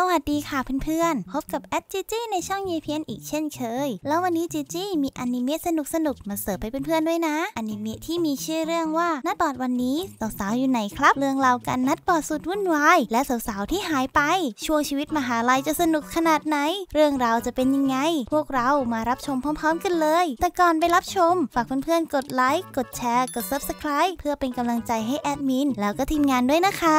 สวัสดีค่ะเพื่อนๆพบกับแอดจีจี้ในช่องยีเพียนอีกเช่นเคย แล้ววันนี้จีจี้มีอนิเมะสนุกสนุกมาเสิร์ฟให้เพื่อนๆด้วยนะ อนิเมะที่มีชื่อเรื่องว่านัดบอดวันนี้สาวๆอยู่ไหนครับเรื่องราวการนัดบอดสุดวุ่นวายและสาวๆที่หายไป ช่วงชีวิตมหาลัยจะสนุกขนาดไหน เรื่องราวจะเป็นยังไง พวกเรามารับชมพร้อม ๆกันเลย แต่ก่อนไปรับชม ฝากเพื่อนๆกดไลค์กดแชร์ กดซับสไครป์เพื่อเป็นกำลังใจให้แอดมินแล้วก็ทีมงานด้วยนะคะ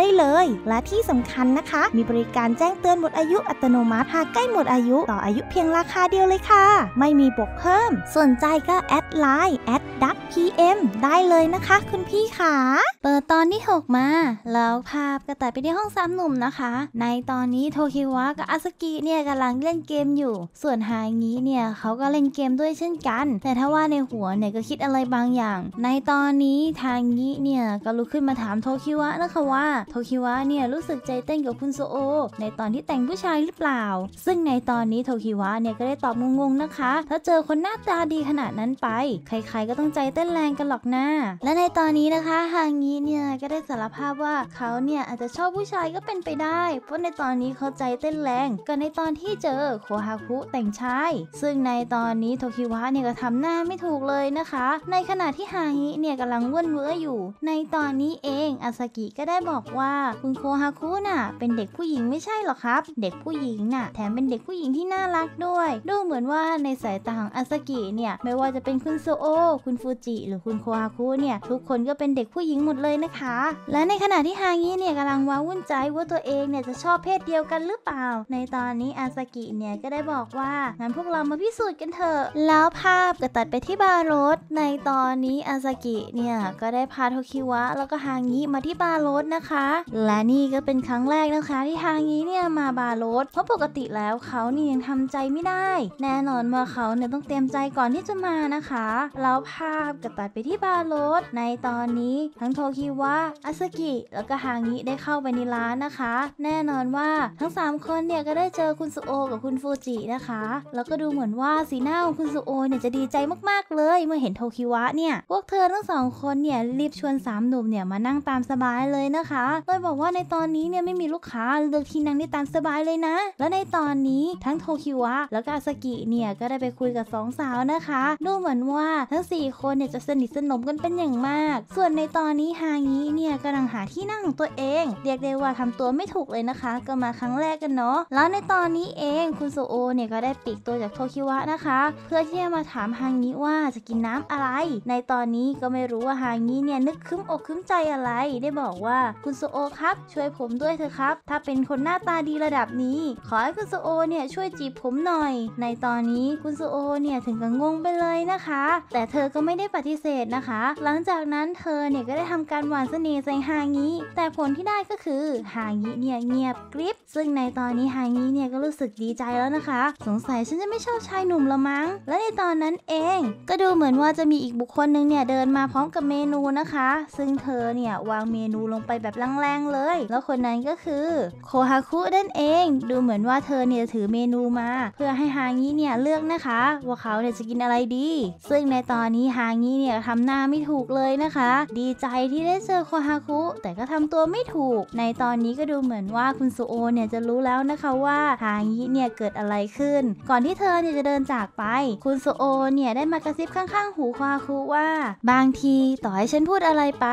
ได้เลย และที่สำคัญนะคะ มีบริการแจ้งเตือนหมดอายุอัตโนมัติหากใกล้หมดอายุต่ออายุเพียงราคาเดียวเลยค่ะ ไม่มีบกเพิ่มสนใจก็ แอดไลน์แอดดักพีเอ็มได้เลยนะคะ คุณพี่ขาเปิดตอนที่ 6 มาแล้วภาพกระต่ายไปที่ห้องสามหนุ่มนะคะ ในตอนนี้โทคิวะกับอาสกิเนี่ยกำลังเล่นเกมอยู่ ส่วนฮางี้เนี่ยเขาก็เล่นเกมด้วยเช่นกัน แต่ถ้าว่าในหัวเนี่ยก็คิดอะไรบางอย่าง ในตอนนี้ทางงี้เนี่ยก็ลุกขึ้นมาถามโทคิวะนะคะว่าโทคิวะเนี่ยรู้สึกใจเต้นกับคุณโซโอในตอนที่แต่งผู้ชายหรือเปล่า ซึ่งในตอนนี้โทคิวะเนี่ยก็ได้ตอบงงๆนะคะ ถ้าเจอคนหน้าตาดีขนาดนั้นไป ใครๆก็ต้องใจเต้นแรงกันหรอกนะาและในตอนนี้นะคะฮางงี้เนี่ยก็ได้สารภาพว่าเขาเนี่ยอาจจะชอบผู้ชายก็เป็นไปได้เพราะในตอนนี้เขาใจเต้นแรงกันในตอนที่เจอโคฮาคุแต่งชายซึ่งในตอนนี้โทคิวะเนี่ยก็ทำหน้าไม่ถูกเลยนะคะ ในขณะที่ฮาีิเนี่ยกำลังว่นเว้ออยู่ ในตอนนี้เองอาซากิก็ได้บอกว่าคุณโคฮาคุน่ะเป็นเด็กผู้หญิงไม่ใช่หรอครับ เด็กผู้หญิงน่ะแถมเป็นเด็กผู้หญิงที่น่ารักด้วย ดูเหมือนว่าในสายตาของอาซากิเนี่ยไม่ว่าจะเป็นคุณโซโอคุณฟูจิ หรือคุณโคฮาคุเนี่ยทุกคนก็เป็นเด็กผู้หญิงหมดเลยนะคะ และในขณะที่ฮางิเนี่ยกำลังว้าวุ่นใจว่าตัวเองเนี่ยจะชอบเพศเดียวกันหรือเปล่า ในตอนนี้อาซากิเนี่ยก็ได้บอกว่างั้นพวกเรามาพิสูจน์กันเถอะ แล้วภาพก็ตัดไปที่บาร์รถในตอนนี้อาซากิเนี่ยก็ได้พาโทคิวะ แล้วก็ฮางิมาที่บาร์รถนะคะและนี่ก็เป็นครั้งแรกนะคะ ที่ทางนี้เนี่ยมาบาโรสเพราะปกติแล้วเขานี่ยังทำใจไม่ได้ แน่นอนว่าเขาเนี่ยต้องเตรียมใจก่อนที่จะมานะคะแล้วภาพก็ตัดไปที่บาโรสในตอนนี้ทั้งโทคิวะอาสกิแล้วก็ฮางิได้เข้าไปในร้านนะคะ แน่นอนว่าทั้ง3 คนเนี่ยก็ได้เจอคุณสุโอกับคุณฟูจินะคะ แล้วก็ดูเหมือนว่าสีหน้าของคุณสุโอเนี่ยจะดีใจมาก ๆ เลย เมื่อเห็นโทคิวะเนี่ย พวกเธอทั้งสองคนเนี่ยรีบชวน3หนุ่มเนี่ยมานั่งตามสบายเลยนะคะโดยบอกว่าในตอนนี้เนี่ยไม่มีลูกค้าเลือกที่นั่งได้ตามสบายเลยนะ และในตอนนี้ทั้งโทคิวะ แล้วก็อาสกิเนี่ยก็ได้ไปคุยกับสองสาวนะคะดูเหมือนว่าทั้ง 4 คนเนี่ยจะสนิทสนมกันเป็นอย่างมาก ส่วนในตอนนี้ฮางิเนี่ยกำลังหาที่นั่งของตัวเองเรียกได้ว่าทำตัวไม่ถูกเลยนะคะ ก็มาครั้งแรกกันเนาะแล้วในตอนนี้เองคุณโซโอเนี่ยก็ได้ปีกตัวจากโทคิวะนะคะ เพื่อที่จะมาถามฮางิว่าจะกินน้ำอะไร ในตอนนี้ก็ไม่รู้ว่าฮางิเนี่ยนึกคึ้มอกคึ้มใจอะไร ได้บอกว่าคุณซโอครับช่วยผมด้วยเถอะครับถ้าเป็นคนหน้าตาดีระดับนี้ ขอให้คุณซโอเนี่ยช่วยจีบผมหน่อย ในตอนนี้คุณซโอเนี่ยถึงกับงงไปเลยนะคะแต่เธอก็ไม่ได้ปฏิเสธนะคะ หลังจากนั้นเธอเนี่ยก็ได้ทำการหวานเสน่ห์ใส่ฮางิแต่ผลที่ได้ก็คือฮางิเนี่ยเงียบกริบซึ่งในตอนนี้ฮางิเนี่ยก็รู้สึกดีใจแล้วนะคะ สงสัยฉันจะไม่ชอบชายหนุ่มละมั้ง และในตอนนั้นเอง ก็ดูเหมือนว่าจะมีอีกบุคคลหนึ่งเนี่ยเดินมาพร้อมกับเมนูนะคะ ซึ่งเธอเนี่ยวางเมนูลงไปแบบแรงๆเลย แล้วคนนั้นก็คือโคฮาคุนั่นเอง ดูเหมือนว่าเธอเนี่ยถือเมนูมา เพื่อให้ฮางิเนี่ยเลือกนะคะว่าเขาเนี่ยจะกินอะไรดี ซึ่งในตอนนี้ฮางิเนี่ยทำหน้าไม่ถูกเลยนะคะ ดีใจที่ได้เจอโคฮาคุแต่ก็ทำตัวไม่ถูก ในตอนนี้ก็ดูเหมือนว่าคุณซูโอเนี่ยจะรู้แล้วนะคะว่าฮางิเนี่ยเกิดอะไรขึ้น ก่อนที่เธอเนี่ยจะเดินจากไป คุณซูโอเนี่ยได้มากระซิบข้างๆหูโคฮาคุว่า บางทีต่อให้ฉันพูดอะไรไป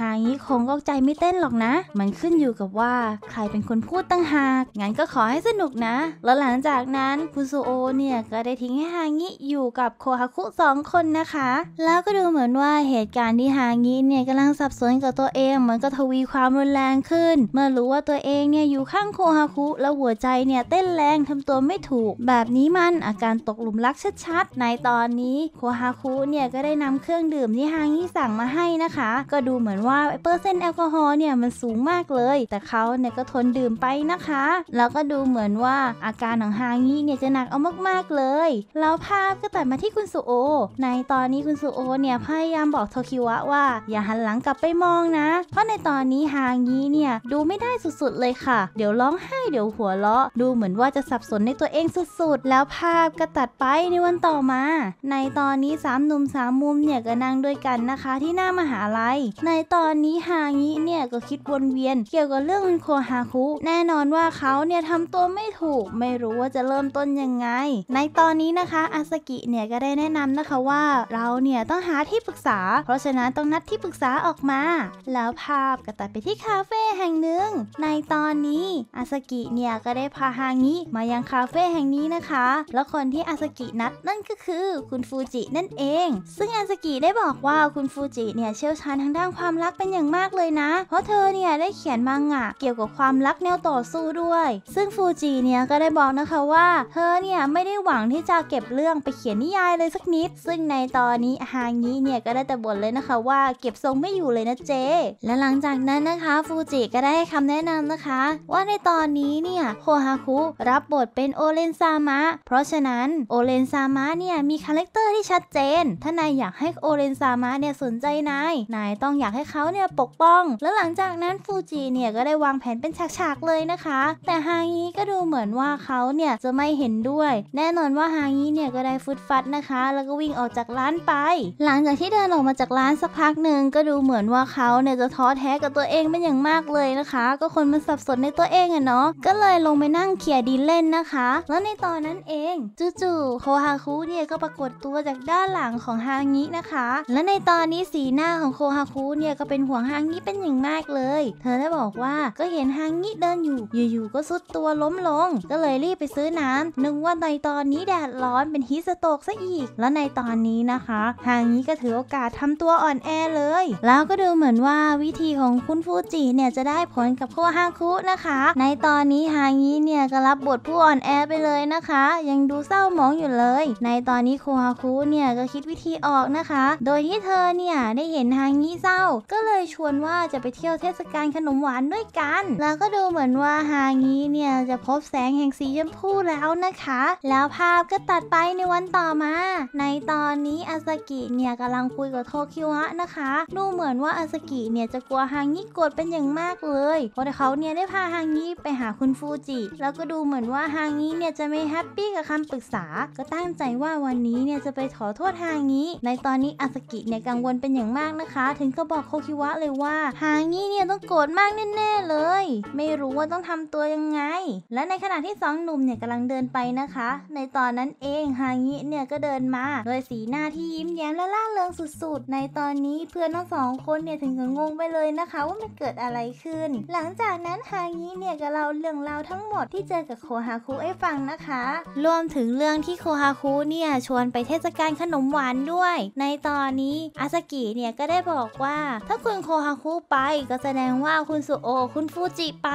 ฮางิคงก็ใจไม่เต้นหรอกนะมันขึ้นอยู่กับว่า ใครเป็นคนพูดตั้งหาก งั้นก็ขอให้สนุกนะ แล้วหลังจากนั้นคุณซูโอเนี่ยก็ได้ทิ้งให้ฮางิอยู่กับโคฮาคุสองคนนะคะ แล้วก็ดูเหมือนว่าเหตุการณ์ที่ฮางิเนี่ยกำลังสับสนกับตัวเองมันก็ทวีความรุนแรงขึ้นเมื่อรู้ว่าตัวเองเนี่ยอยู่ข้างโคฮาคุแล้วหัวใจเนี่ยเต้นแรงทำตัวไม่ถูก แบบนี้มันอาการตกหลุมรักชัดๆ ในตอนนี้โคฮาคุเนี่ยก็ได้นำเครื่องดื่มที่ฮางิสั่งมาให้นะคะ ก็ดูเหมือนว่าเปอร์เซ็นต์แอลกอฮอล์เนี่ยันสูงมากเลยแต่เขาเนี่ยก็ทนดื่มไปนะคะ แล้วก็ดูเหมือนว่าอาการของฮางี้เนี่ยจะหนักเอามากๆเลย แล้วภาพก็ตัดมาที่คุณสุโอ ในตอนนี้คุณสุโอเนี่ยพยายามบอกโทคิวะว่าอย่าหันหลังกลับไปมองนะ เพราะในตอนนี้ฮางี้เนี่ยดูไม่ได้สุดๆเลยค่ะ เดี๋ยวร้องไห้เดี๋ยวหัวเราะดูเหมือนว่าจะสับสนในตัวเองสุดๆแล้วภาพก็ตัดไปในวันต่อมา ในตอนนี้3หนุ่มสามุมเนี่ยก็นั่งด้วยกันนะคะที่หน้ามหาลัยในตอนนี้ฮางี้เนี่ยก็คิดิดวนเวียนเกี่ยวกับเรื่องโคฮาคุ แน่นอนว่าเขาเนี่ยทำตัวไม่ถูก ไม่รู้ว่าจะเริ่มต้นยังไง ในตอนนี้นะคะอาสกิเนี่ยก็ได้แนะนำนะคะว่าเราเนี่ยต้องหาที่ปรึกษา เพราะฉะนั้นต้องนัดที่ปรึกษาออกมา แล้วภาพก็ตัดไปที่คาเฟ่แห่งหนึ่ง ในตอนนี้อาสกิเนี่ยก็ได้พาฮางิมายังคาเฟ่แห่งนี้นะคะ แล้วคนที่อาสกินัดนั่นก็คือคุณฟูจินั่นเอง ซึ่งอาสกิได้บอกว่าคุณฟูจิเนี่ยเชี่ยวชาญทางด้านความรักเป็นอย่างมากเลยนะ เพราะเธออเนี่ยได้เขียนมังงะเกี่ยวกับความรักแนวต่อสู้ด้วย ซึ่งฟูจิเนี่ยก็ได้บอกนะคะว่าเธอเนี่ยไม่ได้หวังที่จะเก็บเรื่องไปเขียนนิยายเลยสักนิด ซึ่งในตอนนี้ฮางิเนี่ยก็ได้แต่บ่นเลยนะคะว่าเก็บทรงไม่อยู่เลยนะเจ และหลังจากนั้นนะคะฟูจิก็ได้ให้คำแนะนำนะคะว่าในตอนนี้เนี่ยโคฮาคุรับบทเป็นโอเลนซามะเพราะฉะนั้นโอเลนซามะเนี่ยมีคาแรคเตอร์ที่ชัดเจน ถ้านายอยากให้โอเลนซามะเนี่ยสนใจนายนายต้องอยากให้เขาเนี่ยปกป้อง และหลังจากจากนั้นฟูจิเนี่ยก็ได้วางแผนเป็นฉากๆ เลยนะคะแต่ฮางิก็ดูเหมือนว่าเขาเนี่ยจะไม่เห็นด้วย แน่นอนว่าฮางิเนี่ยก็ได้ฟุดฟัดนะคะ แล้วก็วิ่งออกจากร้านไป หลังจากที่เดินออกมาจากร้านสักพักหนึ่งก็ดูเหมือนว่าเขาเนี่ยจะท้อแท้กับตัวเองเป็นอย่างมากเลยนะคะ ก็คนมันสับสนในตัวเองอะเนาะก็เลยลงไปนั่งเขี่ยดินเล่นนะคะ แล้วในตอนนั้นเองจู่ๆโคฮาคุเนี่ยก็ปรากฏตัวจากด้านหลังของฮางินะคะ และในตอนนี้สีหน้าของโคฮาคุเนี่ยก็เป็นห่วงฮางิเป็นอย่างมากเลยเธอได้บอกว่าก็เห็นฮังงี้เดินอยู่อยู่ๆก็สุดตัวล้มลง ก็เลยรีบไปซื้อน้ำนึกว่าในตอนนี้แดดร้อนเป็นฮิสโตกซะอีกแล้วในตอนนี้นะคะฮางงี้ก็ถือโอกาสทำตัวอ่อนแอเลย แล้วก็ดูเหมือนว่าวิธีของคุณฟูจิเนี่ยจะได้ผลกับพวกฮางคุนะคะ ในตอนนี้ ฮางงี้เนี่ยก็รับบทผู้อ่อนแอไปเลยนะคะ ยังดูเศร้าหมองอยู่เลย ในตอนนี้โคฮาคุเนี่ยก็คิดวิธีออกนะคะ โดยที่เธอเนี่ยได้เห็นฮางงี้เศร้า ก็เลยชวนว่าจะไปเที่ยวเทศกาลขนมหวานด้วยกัน แล้วก็ดูเหมือนว่าฮางี้เนี่ยจะพบแสงแห่งสีชมพูแล้วนะคะ แล้วภาพก็ตัดไปในวันต่อมา ในตอนนี้อาสกิเนี่ยกำลังคุยกับโทคิวะนะคะ ดูเหมือนว่าอาสกิเนี่ยจะกลัวฮางี้โกรธเป็นอย่างมากเลย เพราะเขาเนี่ยได้พาฮางี้ไปหาคุณฟูจิ แล้วก็ดูเหมือนว่าฮางี้เนี่ยจะไม่แฮปปี้กับคำปรึกษา ก็ตั้งใจว่าวันนี้เนี่ยจะไปขอโทษฮางี้ในตอนนี้อาสกิเนี่ยกังวลเป็นอย่างมากนะคะ ถึงก็บอกโคคิวะเลยว่าฮางี้เนี่ยต้องโกรธมากแน่ๆเลย ไม่รู้ว่าต้องทำตัวยังไง และในขณะที่สองหนุ่มเนี่ยกำลังเดินไปนะคะ ในตอนนั้นเองฮางิเนี่ยก็เดินมาโดยสีหน้าที่ยิ้มแย้มและล่าเริงสุด ๆ ในตอนนี้เพื่อนทั้งสองคนเนี่ยถึงกับงงไปเลยนะคะว่ามันเกิดอะไรขึ้น หลังจากนั้นฮางิเนี่ยก็เล่าเรื่องราวทั้งหมดที่เจอกับโคฮาคุให้ฟังนะคะ รวมถึงเรื่องที่โคฮาคุเนี่ยชวนไปเทศกาลขนมหวานด้วย ในตอนนี้อาซากิเนี่ยก็ได้บอกว่าถ้าคุณโคฮาคุไปก็แสดงว่าคุณสุโอคุณฟูจิไป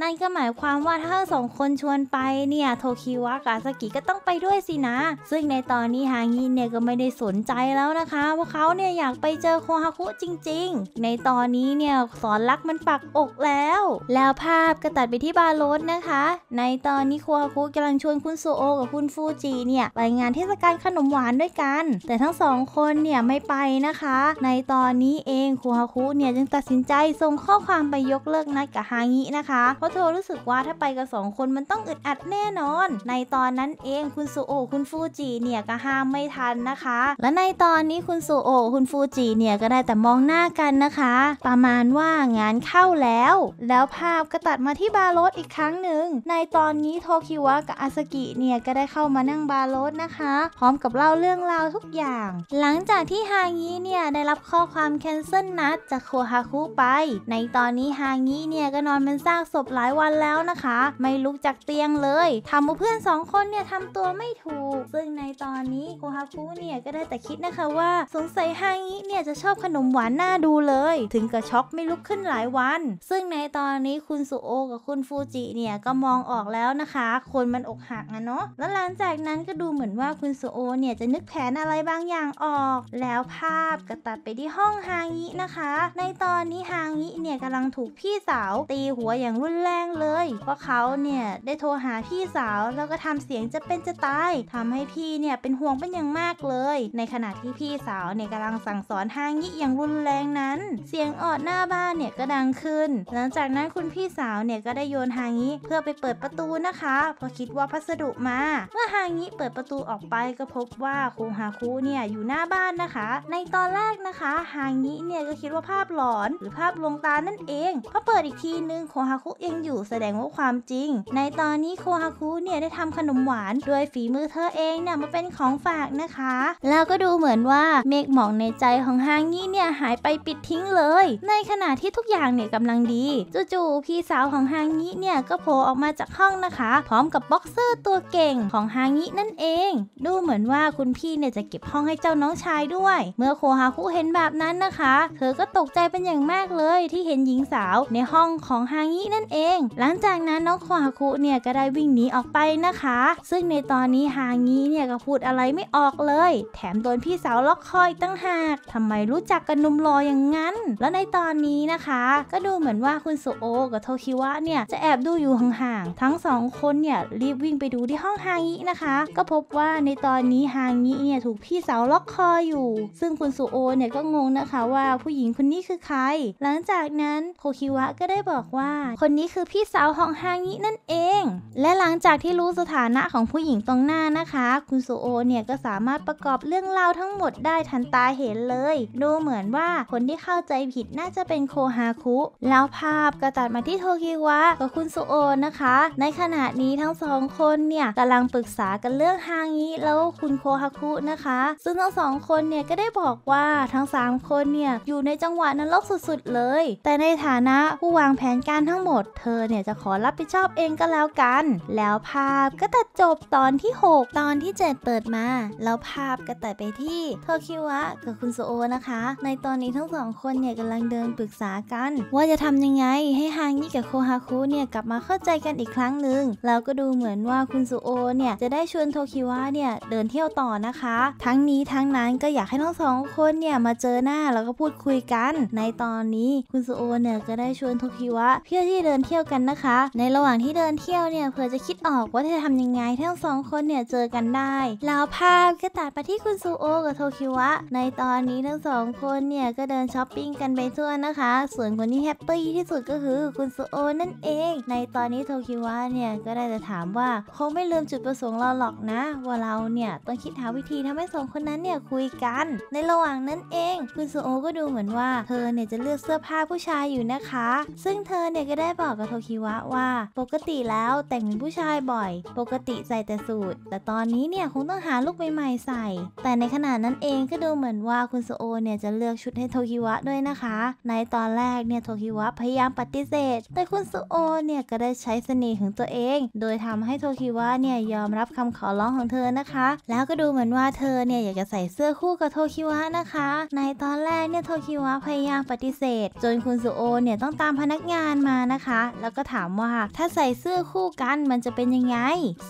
นั่นก็หมายความว่าถ้าสองคนชวนไปเนี่ยโทคิวะกาสกิก็ต้องไปด้วยสินะซึ่งในตอนนี้ฮางินเนี่ยก็ไม่ได้สนใจแล้วนะคะว่าเขาเนี่ยอยากไปเจอโคฮาคุจริง ๆ ในตอนนี้เนี่ยสอนรักมันปักอกแล้ว แล้วภาพก็ตัดไปที่บาโรสนะคะ ในตอนนี้โคฮาคุกำลังชวนคุณสุโอกับคุณฟูจิเนี่ยไปงานเทศกาลขนมหวานด้วยกัน แต่ทั้งสองคนเนี่ยไม่ไปนะคะ ในตอนนี้เองโคฮาคุเนี่ยจึงตัดสินใจสส่งข้อความไปยกเลิกนัดกับฮางินะคะ เพราะเธอรู้สึกว่าถ้าไปกับ 2 คนมันต้องอึดอัดแน่นอน ในตอนนั้นเองคุณซูโอคุณฟูจิเนี่ยก็ห้ามไม่ทันนะคะ และในตอนนี้คุณซูโอ คุณฟูจิเนี่ยก็ได้แต่มองหน้ากันนะคะ ประมาณว่างานเข้าแล้ว แล้วภาพก็ตัดมาที่บารโรสอีกครั้งหนึ่ง ในตอนนี้โทคิวะกับอาสกิเนี่ยก็ได้เข้ามานั่งบารโรสนะคะ พร้อมกับเล่าเรื่องราวทุกอย่าง หลังจากที่ฮางิเนี่ยได้รับข้อความแคนเซิลนัดจากโคฮาคุไปในตอนนี้ฮางี้เนี่ยก็นอนเป็นซากศพหลายวันแล้วนะคะ ไม่ลุกจากเตียงเลยทำเอาเพื่อนสองคนเนี่ยทำตัวไม่ถูก ซึ่งในตอนนี้โคฮาคุเนี่ยก็ได้แต่คิดนะคะว่าสงสัยฮางี้เนี่ยจะชอบขนมหวานหน้าดูเลย ถึงกับช็อกไม่ลุกขึ้นหลายวัน ซึ่งในตอนนี้คุณสุโอกับคุณฟูจิเนี่ยก็มองออกแล้วนะคะ คนมันอกหักอะเนาะแล้วหลังจากนั้นก็ดูเหมือนว่าคุณสุโอเนี่ยจะนึกแผนอะไรบางอย่างออก แล้วภาพก็ตัดไปที่ห้องฮางี้นะคะ ในตอนนี้ฮางิเนี่ยกำลังถูกพี่สาวตีหัวอย่างรุนแรงเลย เพราะเขาเนี่ยได้โทรหาพี่สาว แล้วก็ทำเสียงจะเป็นจะตายทำให้พี่เนี่ยเป็นห่วงเป็นอย่างมากเลย ในขณะที่พี่สาวเนี่ยกำลังสั่งสอนฮางิอย่างรุนแรงนั้น เสียงออดหน้าบ้านเนี่ยก็ดังขึ้น หลังจากนั้นคุณพี่สาวเนี่ยก็ได้โยนฮางิเพื่อไปเปิดประตูนะคะเพราะคิดว่าพัสดุมาเมื่อฮางิเปิดประตูออกไปก็พบว่าคุงฮาคูเนี่ยอยู่หน้าบ้านนะคะ ในตอนแรกนะคะฮางิเนี่ยก็คิดว่าภาพหลอนหรือภาพลวงตานั่นเองพอเปิดอีกทีนึง โคฮาคุยังอยู่แสดงว่าความจริง ในตอนนี้โคฮาคุเนี่ยได้ทำขนมหวานด้วยฝีมือเธอเองเนี่ยมาเป็นของฝากนะคะ แล้วก็ดูเหมือนว่าเมฆหมองในใจของฮางี่เนี่ยหายไปปิดทิ้งเลย ในขณะที่ทุกอย่างเนี่ยกำลังดี จู่ๆพี่สาวของฮางี่เนี่ยก็โผล่ออกมาจากห้องนะคะ พร้อมกับบ็อกเซอร์ตัวเก่งของฮางี่นั่นเอง ดูเหมือนว่าคุณพี่เนี่ยจะเก็บห้องให้เจ้าน้องชายด้วย เมื่อโคฮาคุเห็นแบบนั้นนะคะ เธอก็ตกใจเป็นอย่างมากเลยที่เห็นหญิงสาวในห้องของฮางินั่นเอง หลังจากนั้นน้องควาคุเนี่ยก็ได้วิ่งหนีออกไปนะคะ ซึ่งในตอนนี้ฮางิเนี่ยก็พูดอะไรไม่ออกเลย แถมโดนพี่สาวล็อกคอยตั้งหากทำไมรู้จักกันนุ่มรออย่างนั้น แล้วในตอนนี้นะคะก็ดูเหมือนว่าคุณโซโอ กับโทคิวะเนี่ยจะแอบดูอยู่ห่างๆ ทั้งสองคนเนี่ยรีบวิ่งไปดูที่ห้องฮางินะคะ ก็พบว่าในตอนนี้ฮางิเนี่ยถูกพี่สาวล็อกคออยู่ ซึ่งคุณโซโอเนี่ยก็งงนะคะว่าผู้หญิงคนนี้คือใคร หลังจากากนั้นโคคิวะก็ได้บอกว่า คนนี้คือพี่สาวของฮางินั่นเอง และหลังจากที่รู้สถานะของผู้หญิงตรงหน้านะคะคุณโซโอเนี่ยก็สามารถประกอบเรื่องราวทั้งหมดได้ทันตาเห็นเลยดูเหมือนว่าคนที่เข้าใจผิดน่าจะเป็นโคฮาคุ แล้วภาพกระตัดมาที่โทคิวะ กับคุณโซโอนะคะ ในขณะนี้ทั้งสองคนเนี่ยกำลังปรึกษากันเรื่องฮางิแล้วคุณโคฮาคุนะคะ ซึ่งทั้งสองคนเนี่ยก็ได้บอกว่าทั้ง3คนเนี่ยอยู่ในจังหวะนรกสุดๆเลยแต่ในฐานะผู้วางแผนการทั้งหมด เธอเนี่ยจะขอรับผิดชอบเองก็แล้วกัน แล้วภาพก็ตัดจบตอนที่ 6 ตอนที่ 7 เปิดมา แล้วภาพก็ตัดไปที่โทคิวะกับคุณโซโอนะคะ ในตอนนี้ทั้งสองคนเนี่ยกำลังเดินปรึกษากัน ว่าจะทำยังไง ให้ฮางยี่กับโคฮาคุเนี่ยกลับมาเข้าใจกันอีกครั้งหนึ่งแล้วก็ดูเหมือนว่าคุณโซโอเนี่ยจะได้ชวนโทคิวะเนี่ยเดินเที่ยวต่อนะคะทั้งนี้ทั้งนั้นก็อยากให้ทั้งสองคนเนี่ยมาเจอหน้าแล้วก็พูดคุยกันในตอนนี้คุณซูโอเนี่ยก็ได้ชวนโทคิวะเพื่อที่เดินเที่ยวกันนะคะ ในระหว่างที่เดินเที่ยวเนี่ยเผื่อจะคิดออกว่าจะทำยังไงทั้งสองคนเนี่ยเจอกันได้แล้วภาพก็ตัดไปที่คุณซูโอกับโทคิวะในตอนนี้ทั้งสองคนเนี่ยก็เดินช้อปปิ้งกันไปทั่วนะคะ ส่วนคนที่แฮปปี้ที่สุดก็คือคุณซูโอนั่นเองในตอนนี้โทคิวะเนี่ยก็ได้จะถามว่าคงไม่ลืมจุดประสงค์เราหรอกนะว่าเราเนี่ยต้องคิดหาวิธีทำให้สองคนนั้นเนี่ยคุยกันในระหว่างนั้นเองคุณซูโอก็ดูเหมือนว่าเธอเนี่ยจะเลือกเสื้อผ้าาผู้ชายอยู่นะคะ ซึ่งเธอเนี่ยก็ได้บอกกับโทคิวะว่า ปกติแล้วแต่งเป็นผู้ชายบ่อย ปกติใส่แต่สูทแต่ตอนนี้เนี่ยคงต้องหาลูกใหม่ๆใส่ แต่ในขณะนั้นเองก็ดูเหมือนว่าคุณโซโอเนี่ยจะเลือกชุดให้โทคิวะด้วยนะคะ ในตอนแรกเนี่ยโทคิวะพยายามปฏิเสธ แต่คุณโซโอเนี่ยก็ได้ใช้เสน่ห์ของตัวเอง โดยทำให้โทคิวะเนี่ยยอมรับคำขอร้องของเธอนะคะ แล้วก็ดูเหมือนว่าเธอเนี่ยอยากจะใส่เสื้อคู่กับโทคิวะนะคะ ในตอนแรกเนี่ยโทคิวะพยายามปฏิเสธจนคุณสุโอเนี่ยต้องตามพนักงานมานะคะ แล้วก็ถามว่าถ้าใส่เสื้อคู่กันมันจะเป็นยังไง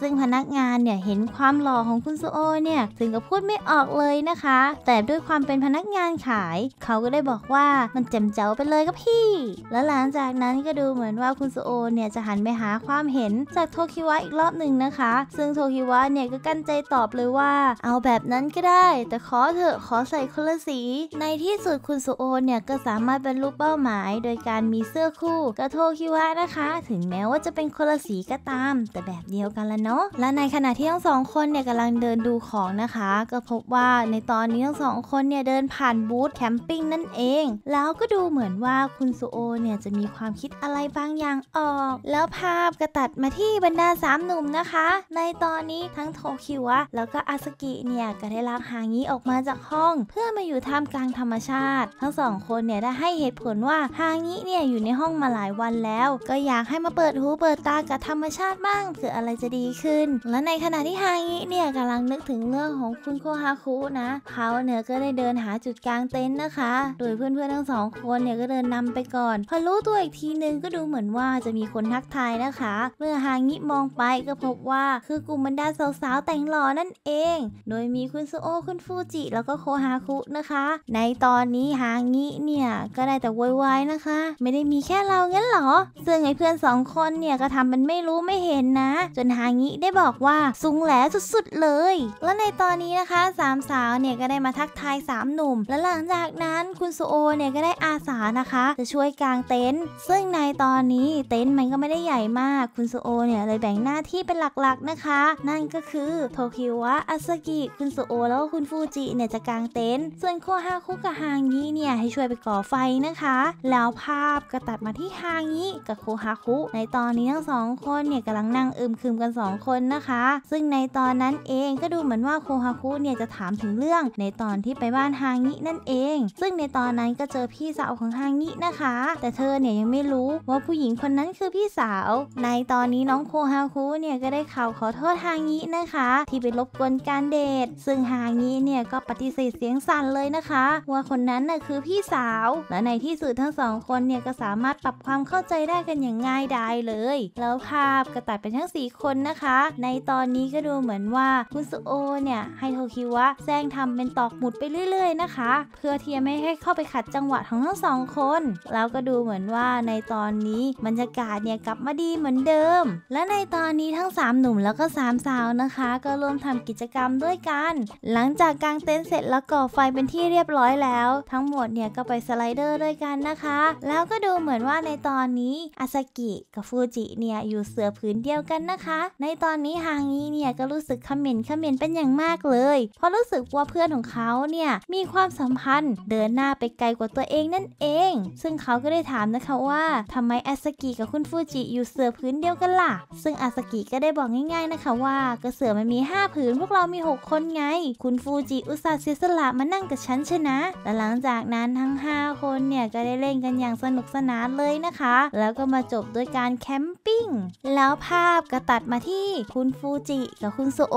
ซึ่งพนักงานเนี่ยเห็นความหล่อของคุณสุโอเนี่ยถึงกับพูดไม่ออกเลยนะคะ แต่ด้วยความเป็นพนักงานขายเขาก็ได้บอกว่ามันเจ๋มเจ๋วไปเลยครับพี่ แล้วหลังจากนั้นก็ดูเหมือนว่าคุณสุโอเนี่ยจะหันไปหาความเห็นจากโทคิวะอีกรอบหนึ่งนะคะ ซึ่งโทคิวะเนี่ยก็กั้นใจตอบเลยว่า เอาแบบนั้นก็ได้ แต่ขอเถอะขอใส่คนละสีในที่สุดคุณสุโอเนี่ยก็สามารถบรรลุเป้าาหมายโดยการมีเสื้อคู่ กระโทคิวะนะคะ ถึงแม้ว่าจะเป็นคนละสีก็ตาม แต่แบบเดียวกันละเนาะและในขณะที่ทั้งสองคนเนี่ยกำลังเดินดูของนะคะ ก็พบว่าในตอนนี้ทั้งสองคนเนี่ยเดินผ่านบูธแคมปิ้งนั่นเอง แล้วก็ดูเหมือนว่าคุณซูโอเนี่ยจะมีความคิดอะไรบางอย่างออก แล้วภาพกระตัดมาที่บรรดาสามหนุ่มนะคะ ในตอนนี้ทั้งโทคิวะแล้วก็อาสกิเนี่ยก็ได้ลากหางี้ออกมาจากห้อง เพื่อมาอยู่ท่ามกลางธรรมชาติ ทั้งสองคนเนี่ยได้ให้เหตุผลนว่า ฮางิเนี่ยอยู่ในห้องมาหลายวันแล้ว ก็อยากให้มาเปิดหูเปิด ตากับธรรมชาติบ้างเผื่ออะไรจะดีขึ้น และในขณะที่ฮางิเนี่ยกำลังนึกถึงเรื่องของคุณโคฮาคุนะเขาเนี่ยก็ได้เดินหาจุดกลางเต็นท์นะคะ โดยเพื่อนๆ ทั้งสองคนเนี่ยก็เดินนำไปก่อน พอรู้ตัวอีกทีนึง ก็ดูเหมือนว่าจะมีคนทักทายนะคะ เมื่อฮางิมองไปก็พบว่าคือกลุ่มบรรดาสาวๆแต่งหล่อนั่นเอง โดยมีคุณซูโอคุณฟูจิ แล้วก็โคฮาคุนะคะ ในตอนนี้ฮางิเนี่ยก็ได้แต่โวยยวายนะคะ ไม่ได้มีแค่เรางั้นหรอ ซึ่งไอ้เพื่อนสองคนเนี่ยก็ทำป็นไม่รู้ไม่เห็นนะ จนฮางิได้บอกว่าซุงแหลสุดๆเลย แล้วในตอนนี้นะคะสามสาวเนี่ยก็ได้มาทักทายสามหนุ่ม และหลังจากนั้นคุณสุโอเนี่ยก็ได้อาสานะคะจะช่วยกางเต็นท์ซึ่งในตอนนี้เต็นท์มันก็ไม่ได้ใหญ่มากคุณสุโอเนี่ยเลยแบ่งหน้าที่เป็นหลักๆนะคะ นั่นก็คือโทคิวะอาากิคุณสุโอแล้วก็คุณฟูจิเนี่ยจะกางเต็นท์ส่วนโคฮาคุกับฮางิเนี่ยให้ช่วยไปก่อไฟนะคะแล้วภาพก็ตัดมาที่ฮางิกับโคฮาคุ ในตอนนี้ทั้งสองคนเนี่ยกำลังนั่งอึมครึมกัน 2 คนนะคะ ซึ่งในตอนนั้นเองก็ดูเหมือนว่าโคฮาคุเนี่ยจะถามถึงเรื่องในตอนที่ไปบ้านฮางินั่นเอง ซึ่งในตอนนั้นก็เจอพี่สาวของฮางินะคะ แต่เธอเนี่ยยังไม่รู้ว่าผู้หญิงคนนั้นคือพี่สาว ในตอนนี้น้องโคฮาคุเนี่ยก็ได้ข่าวขอโทษฮางินะคะ ที่ไปรบกวนการเดทซึ่งฮางิเนี่ยก็ปฏิเสธเสียงสั่นเลยนะคะ ว่าคนนั้นน่ะคือพี่สาวและในที่สุดือทั้งสองคนเนี่ยก็สามารถปรับความเข้าใจได้กันอย่างง่ายดายเลย แล้วภาพก็ตัดเป็นทั้งส่คนนะคะในตอนนี้ก็ดูเหมือนว่าคุณสุโอเนี่ยให้โทคิวะแซงทำเป็นตอกหมุดไปเรื่อย ๆนะคะ เพื่อที่จะไม่ให้เข้าไปขัดจังหวะของทั้งสองคน แล้วก็ดูเหมือนว่าในตอนนี้บรรยากาศเนี่ยกลับมาดีเหมือนเดิม และในตอนนี้ทั้ง 3 หนุ่มแล้วก็3สาวนะคะก็ร่วมทำกิจกรรมด้วยกัน หลังจากกางเต็นท์เสร็จแล้วก่อไฟเป็นที่เรียบร้อยแล้ว ทั้งหมดเนี่ยก็ไปสไลเดอร์ด้วยกันันนะคะแล้วก็ดูเหมือนว่าในตอนนี้อาซากิกับฟูจิเนี่ยอยู่เสือผืนเดียวกันนะคะในตอนนี้ฮางีเนี่ยก็รู้สึกขมินขมินเป็นอย่างมากเลยเพราะรู้สึกว่าเพื่อนของเขาเนี่ยมีความสัมพันธ์ เดินหน้าไปไกลกว่าตัวเองนั่นเอง ซึ่งเขาก็ได้ถามนะคะว่าทำไมอาซากิกับคุณฟูจิอยู่เสือพื้นเดียวกันล่ะซึ่งอาซากิก็ได้บอกง่ายๆนะคะว่าก็เสือมันมี5ผืนพวกเรามี 6 คนไงคุณฟูจิอุตส่าห์เสียสละมานั่งกับฉันชนะและหลังจากนั้นทั้ง 5 คนเนี่ยก็็ได้เล่นกันอย่างสนุกสนานเลยนะคะ แล้วก็มาจบด้วยการแคมปิ้งแล้วภาพก็ตัดมาที่คุณฟูจิ กับคุณโซโอ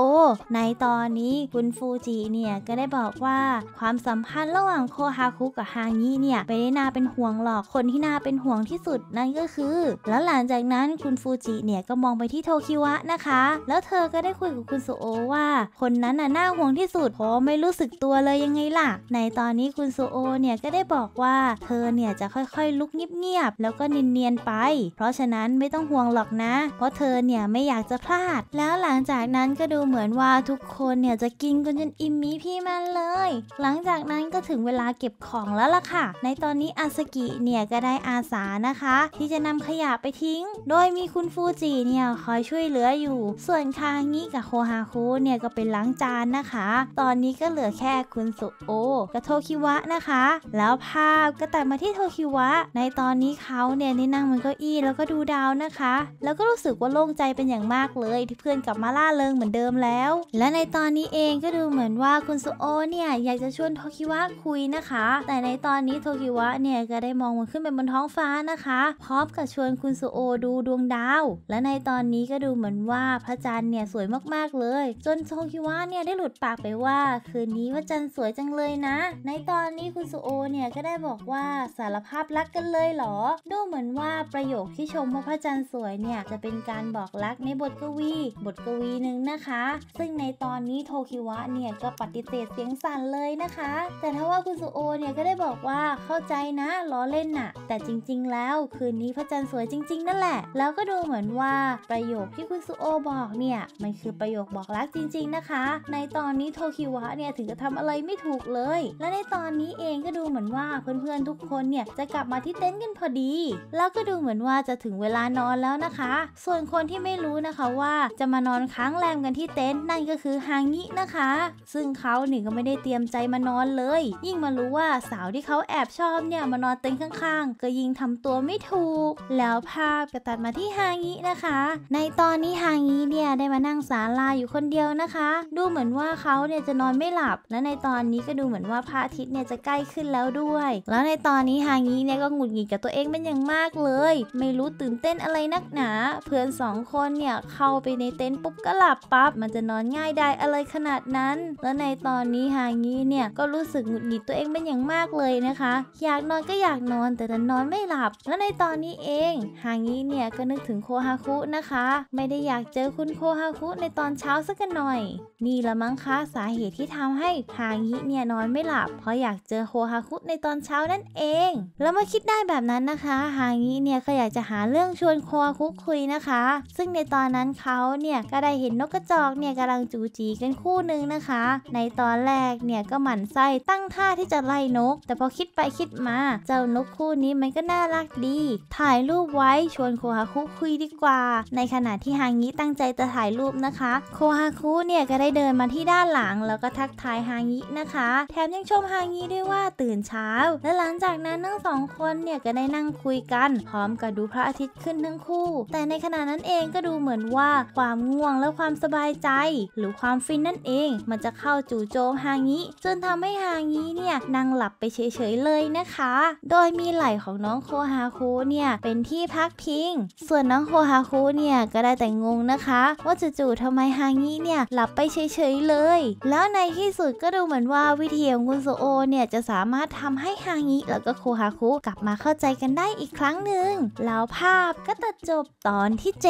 ในตอนนี้คุณฟูจิเนี่ย ก็ได้บอกว่าความสัมพันธ์ระหว่างโคฮาคุกับฮางิเนี่ยไม่ได้น่าเป็นห่วงหรอกคนที่น่าเป็นห่วงที่สุดนั่นก็คือแล้วหลังจากนั้นคุณฟูจิเนี่ย ก็มองไปที่โทคิวะนะคะแล้วเธอก็ได้คุยกับคุณโซโอว่า คนนั้นน่ะน่าห่วงที่สุดเพราะไม่รู้สึกตัวเลยยังไงล่ะ ในตอนนี้คุณโซโอเนี่ยก็ได้บอกว่าเธอเนี่ยจะค่อย ๆ ลุกเงียบๆ แล้วก็เนียนๆ ไป เพราะฉะนั้นไม่ต้องห่วงหรอกนะ เพราะเธอเนี่ย ไม่อยากจะพลาด แล้วหลังจากนั้นก็ดูเหมือนว่าทุกคนเนี่ย จะกินกัน จน อิ่มมีพี่มันเลย หลังจากนั้นก็ถึงเวลาเก็บของแล้วล่ะค่ะ ในตอนนี้ อาสกิเนี่ย ก็ได้อาสานะคะ ที่จะนำขยะไปทิ้ง โดยมีคุณฟูจิเนี่ยคอยช่วยเหลืออยู่ ส่วนคางิกับโคฮาคุเนี่ยก็ไปล้างจานนะคะ ตอนนี้ก็เหลือแค่คุณสุโอกับโทคิวะนะคะ แล้วภาพก็แต่มาที่โทคิวะในตอนนี้เขาเนี่ยได้นั่งบนเก้าอี้แล้วก็ดูดาวนะคะ แล้วก็รู้สึกว่าโล่งใจเป็นอย่างมากเลย ที่เพื่อนกลับมาล่าเริงเหมือนเดิมแล้ว และในตอนนี้เองก็ดูเหมือนว่าคุณซูโอเนี่ย อยากจะชวนโทคิวะคุยนะคะ แต่ในตอนนี้โทคิวะเนี่ยก็ได้มองมันขึ้นไปบนท้องฟ้านะคะ พร้อมกับชวนคุณซูโอดูดวงดาว และในตอนนี้ก็ดูเหมือนว่าพระจันทร์เนี่ยสวยมากๆเลย จนโทคิวะเนี่ยได้หลุดปากไปว่าคืนนี้พระจันทร์สวยจังเลยนะ ในตอนนี้คุณซูโอเนี่ยก็ได้บอกว่าสารภาพรักกันเลยเหรอ ดูเหมือนว่าประโยคที่ชมว่าพระจันทร์สวยเนี่ยจะเป็นการบอกรักในบทกวี บทกวีหนึ่งนะคะซึ่งในตอนนี้โทคิวะเนี่ยก็ปฏิเสธเสียงสั่นเลยนะคะแต่ถ้าว่าคุณสุโอเนี่ยก็ได้บอกว่าเข้าใจนะล้อเล่นน่ะแต่จริง ๆ แล้วคืนนี้พระจันทร์สวยจริงๆนั่นแหละแล้วก็ดูเหมือนว่าประโยคที่คุณสุโอบอกเนี่ยมันคือประโยคบอกรักจริงๆนะคะ ในตอนนี้โทคิวะเนี่ยถึงจะทำอะไรไม่ถูกเลย และในตอนนี้เองก็ดูเหมือนว่าเพื่อนๆทุกคนคนเนี่ยจะกลับมาที่เต็นท์กันพอดี แล้วก็ดูเหมือนว่าจะถึงเวลานอนแล้วนะคะ ส่วนคนที่ไม่รู้นะคะว่าจะมานอนค้างแรมกัน ที่เต็นท์นั่นก็คือฮางินะคะ ซึ่งเขาหนึ่งก็ไม่ได้เตรียมใจมานอนเลย ยิ่งมารู้ว่าสาวที่เขาแอบชอบเนี่ยมานอนเต็นท์ข้างๆ ก็ยิ่งทำตัวไม่ถูก แล้วภาพก็ตัดมาที่ฮางินะคะ ในตอนนี้ฮางิเนี่ยได้มานั่งศาลาอยู่คนเดียวนะคะ ดูเหมือนว่าเขาเนี่ยจะนอนไม่หลับ และในตอนนี้ก็ดูเหมือนว่าพระอาทิตย์เนี่ยจะใกล้ขึ้นแล้วด้วย แล้วในตอนนี้นี้ฮางี้เนี่ยก็หงุดหงิดกับตัวเองเป็นอย่างมากเลย ไม่รู้ตื่นเต้นอะไรนักหนา เพื่อนสองคนเนี่ยเข้าไปในเต็นท์ปุ๊บก็หลับปั๊บมันจะนอนง่ายได้อะไรขนาดนั้นแล้วในตอนนี้ฮางี้เนี่ยก็รู้สึกหงุดหงิดตัวเองเป็นอย่างมากเลยนะคะ อยากนอนก็อยากนอนแต่ดันนอนไม่หลับ แล้วในตอนนี้เองฮางี้เนี่ยก็นึกถึงโคฮาคุนะคะ ไม่ได้อยากเจอคุณโคฮาคุในตอนเช้าสักหน่อยนี่ละมั้งคะสาเหตุที่ทำให้ฮางี้เนี่ยนอนไม่หลับเพราะอยากเจอโคฮาคุในตอนเช้านั่นเองแล้วเมื่อคิดได้แบบนั้นนะคะฮางิเนี่ยก็อยากจะหาเรื่องชวนโคอาคุคุยนะคะ ซึ่งในตอนนั้นเขาเนี่ยก็ได้เห็นนกกระจอกเนี่ยกำลังจูจีกันคู่หนึ่งนะคะ ในตอนแรกเนี่ยก็หมั่นไส้ตั้งท่าที่จะไล่นก แต่พอคิดไปคิดมาเจ้านกคู่นี้มันก็น่ารักดี ถ่ายรูปไว้ชวนโคฮาคุคุยดีกว่า ในขณะที่ฮางิตั้งใจจะถ่ายรูปนะคะโคฮาคุเนี่ยก็ได้เดินมาที่ด้านหลังแล้วก็ทักทายฮางินะคะ แถมยังชมฮางิด้วยว่าตื่นเช้า และหลังจากนั้นทั้งสองคนเนี่ยก็ได้นั่งคุยกัน พร้อมกับดูพระอาทิตย์ขึ้นทั้งคู่ แต่ในขณะนั้นเองก็ดูเหมือนว่าความง่วงและความสบายใจ หรือความฟินนั่นเองมันจะเข้าจู่โจมฮางิ จนทำให้ฮางิเนี่ยนั่งหลับไปเฉยๆเลยนะคะ โดยมีไหล่ของน้องโคฮาคุเนี่ยเป็นที่พักพิงส่วนน้องโคฮาคุเนี่ยก็ได้แต่งงนะคะ ว่าจู่ๆทำไมฮางิเนี่ยหลับไปเฉยๆเลย แล้วในที่สุดก็ดูเหมือนว่าวิธีของคุณโซโอเนี่ยจะสามารถทำให้ฮางิแล้วก็็คูฮาคุกลับมาเข้าใจกันได้อีกครั้งหนึ่งแล้วภาพก็ตัดจบตอนที่ 7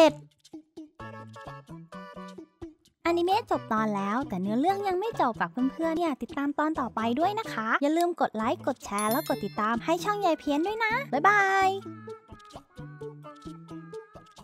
อนิเมะจบตอนแล้วแต่เนื้อเรื่องยังไม่จบฝากเพื่อนๆเนี่ยติดตามตอนต่อไปด้วยนะคะ อย่าลืมกดไลค์ กดแชร์ แล้วกดติดตามให้ช่องยายเพี้ยนด้วยนะ บ๊ายบาย